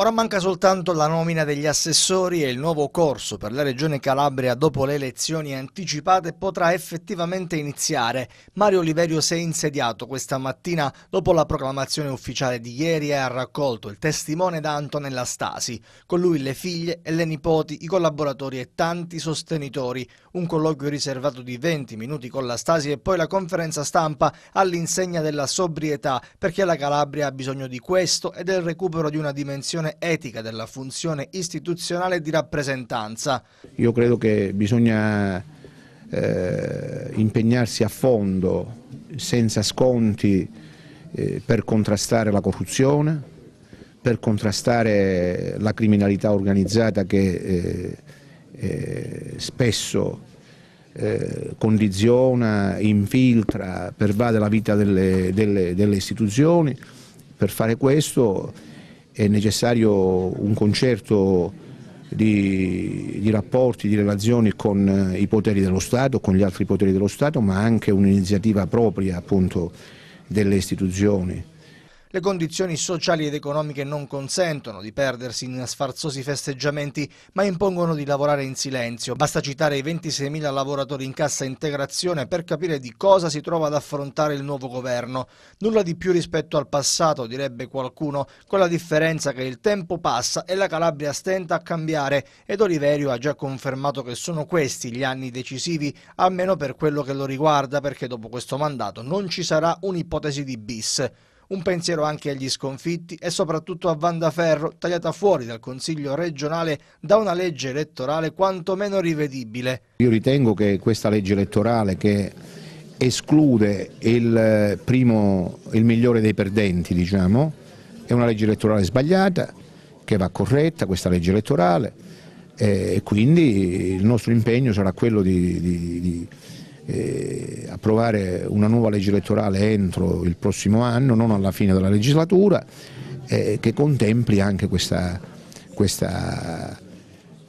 Ora manca soltanto la nomina degli assessori e il nuovo corso per la Regione Calabria dopo le elezioni anticipate potrà effettivamente iniziare. Mario Oliverio si è insediato questa mattina dopo la proclamazione ufficiale di ieri e ha raccolto il testimone da Antonella Stasi. Con lui le figlie e le nipoti, i collaboratori e tanti sostenitori. Un colloquio riservato di 20 minuti con la Stasi e poi la conferenza stampa all'insegna della sobrietà perché la Calabria ha bisogno di questo e del recupero di una dimensione valutazione etica della funzione istituzionale di rappresentanza. Io credo che bisogna eh, impegnarsi a fondo, senza sconti, eh, per contrastare la corruzione, per contrastare la criminalità organizzata che eh, eh spesso eh, condiziona, infiltra, pervade la vita delle, delle, delle istituzioni. Per fare questo è necessario un concerto di, di, rapporti, di relazioni con eh, i poteri dello Stato, con gli altri poteri dello Stato, ma anche un'iniziativa propria appunto delle istituzioni. Le condizioni sociali ed economiche non consentono di perdersi in sfarzosi festeggiamenti, ma impongono di lavorare in silenzio. Basta citare i 26.000 lavoratori in cassa integrazione per capire di cosa si trova ad affrontare il nuovo governo. Nulla di più rispetto al passato, direbbe qualcuno, con la differenza che il tempo passa e la Calabria stenta a cambiare ed Oliverio ha già confermato che sono questi gli anni decisivi, almeno per quello che lo riguarda, perché dopo questo mandato non ci sarà un'ipotesi di bis. Un pensiero anche agli sconfitti e soprattutto a Vandaferro, tagliata fuori dal Consiglio regionale da una legge elettorale quantomeno rivedibile. Io ritengo che questa legge elettorale che esclude il, eh, primo, il migliore dei perdenti, diciamo, è una legge elettorale sbagliata, che va corretta questa legge elettorale eh, e quindi il nostro impegno sarà quello di, di, di approvare una nuova legge elettorale entro il prossimo anno, non alla fine della legislatura, eh, che contempli anche questa, questa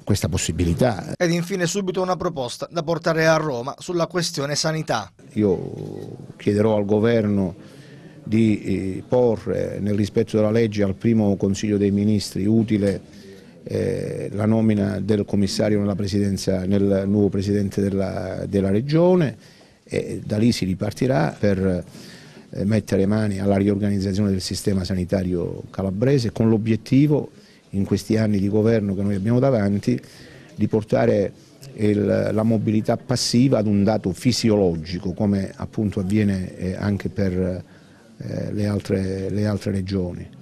questa possibilità. Ed infine subito una proposta da portare a Roma sulla questione sanità. Io chiederò al governo di eh, porre nel rispetto della legge al primo Consiglio dei Ministri utile eh, la nomina del commissario nella presidenza, nel nuovo presidente della, della regione e da lì si ripartirà per eh, mettere mani alla riorganizzazione del sistema sanitario calabrese con l'obiettivo in questi anni di governo che noi abbiamo davanti di portare il, la mobilità passiva ad un dato fisiologico come appunto avviene eh, anche per le altre, le altre regioni.